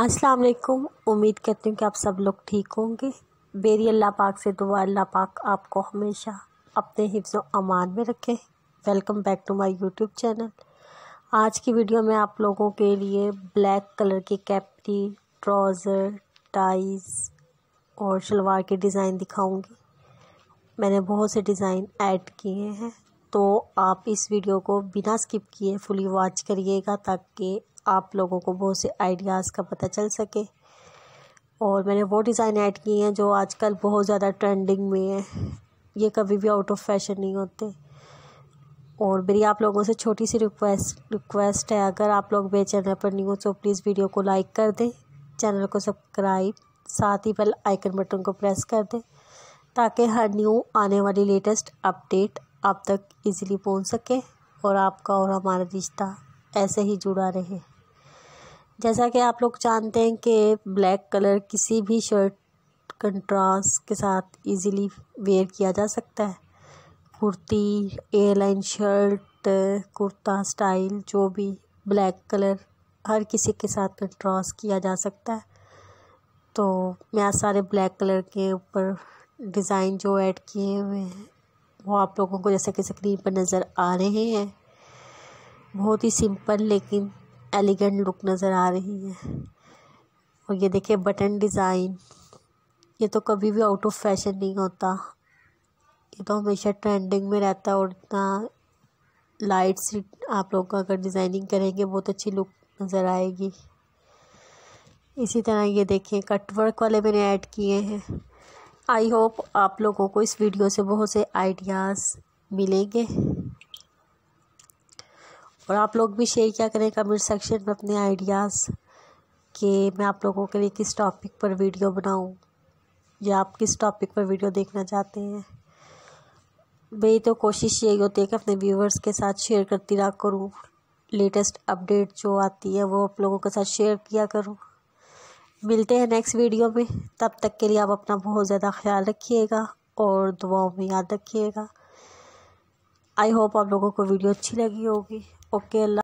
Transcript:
अस्सलाम वालेकुम उम्मीद करती हूँ कि आप सब लोग ठीक होंगे बेरी अल्लाह पाक से दुआ अल्लाह पाक आपको हमेशा अपने हिफ्ज़ अमान में रखें welcome back to my YouTube channel आज की वीडियो में आप लोगों के लिए ब्लैक कलर की कैपरी ट्राउज़र टाइज और शलवार के डिज़ाइन दिखाऊंगी मैंने बहुत से डिज़ाइन ऐड किए हैं तो आप इस वीडियो को बिना स्किप किए फुली वॉच करिएगा ताकि आप लोगों को बहुत से आइडियाज़ का पता चल सके और मैंने वो डिज़ाइन ऐड किए हैं जो आजकल बहुत ज़्यादा ट्रेंडिंग में है ये कभी भी आउट ऑफ फैशन नहीं होते और मेरी आप लोगों से छोटी सी रिक्वेस्ट रिक्वेस्ट है अगर आप लोग मेरे चैनल पर नहीं हो तो प्लीज़ वीडियो को लाइक कर दें चैनल को सब्सक्राइब साथ ही बेल आइकन बटन को प्रेस कर दें ताकि हर न्यू आने वाली लेटेस्ट अपडेट आप तक इजीली पहुंच सके और आपका और हमारा रिश्ता ऐसे ही जुड़ा रहे जैसा कि आप लोग जानते हैं कि ब्लैक कलर किसी भी शर्ट कंट्रास्ट के साथ इजीली वेयर किया जा सकता है kurti airline shirt kurta style जो भी ब्लैक कलर हर किसी के साथ कंट्रास्ट किया जा सकता है तो मैं सारे ब्लैक कलर के ऊपर डिज़ाइन जो ऐड किए हुए हैं वो आप लोगों को जैसा कि स्क्रीन पर नज़र आ रहे हैं बहुत ही सिंपल लेकिन एलिगेंट लुक नज़र आ रही है और ये देखिए बटन डिज़ाइन ये तो कभी भी आउट ऑफ फैशन नहीं होता ये तो हमेशा ट्रेंडिंग में रहता है और इतना लाइट सी आप लोग अगर डिज़ाइनिंग करेंगे बहुत अच्छी लुक नज़र आएगी इसी तरह ये देखिए कटवर्क वाले मैंने ऐड किए हैं आई होप आप लोगों को इस वीडियो से बहुत से आइडियाज़ मिलेंगे और आप लोग भी शेयर किया करें कमेंट सेक्शन में अपने आइडियाज़ कि मैं आप लोगों के लिए किस टॉपिक पर वीडियो बनाऊं या आप किस टॉपिक पर वीडियो देखना चाहते हैं मेरी तो कोशिश यही होती है कि अपने व्यूवर्स के साथ शेयर करती रहा करूँ लेटेस्ट अपडेट जो आती है वो आप लोगों के साथ शेयर किया करूँ मिलते हैं नेक्स्ट वीडियो में तब तक के लिए आप अपना बहुत ज़्यादा ख्याल रखिएगा और दुआओं में याद रखिएगा आई होप आप लोगों को वीडियो अच्छी लगी होगी ओके अल्लाह